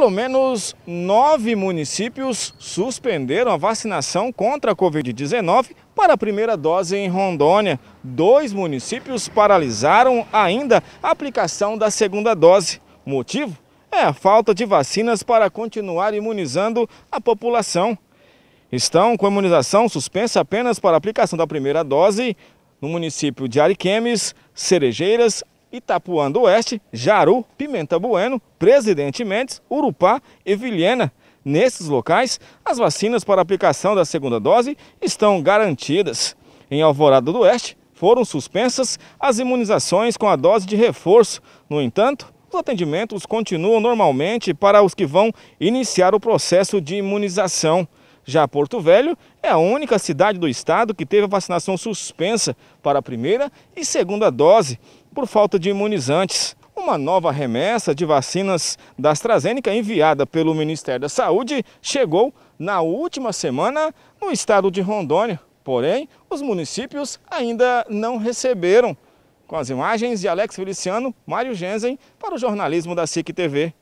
Pelo menos nove municípios suspenderam a vacinação contra a Covid-19 para a primeira dose em Rondônia. Dois municípios paralisaram ainda a aplicação da segunda dose. O motivo? É a falta de vacinas para continuar imunizando a população. Estão com a imunização suspensa apenas para a aplicação da primeira dose no município de Ariquemes, Cerejeiras, Itapuã do Oeste, Jaru, Pimenta Bueno, Presidente Mendes, Urupá e Vilhena. Nesses locais, as vacinas para aplicação da segunda dose estão garantidas. Em Alvorada do Oeste, foram suspensas as imunizações com a dose de reforço. No entanto, os atendimentos continuam normalmente para os que vão iniciar o processo de imunização. Já Porto Velho é a única cidade do estado que teve a vacinação suspensa para a primeira e segunda dose por falta de imunizantes. Uma nova remessa de vacinas da AstraZeneca enviada pelo Ministério da Saúde chegou na última semana no estado de Rondônia. Porém, os municípios ainda não receberam. Com as imagens de Alex Feliciano, Mário Genzen, para o jornalismo da SIC TV.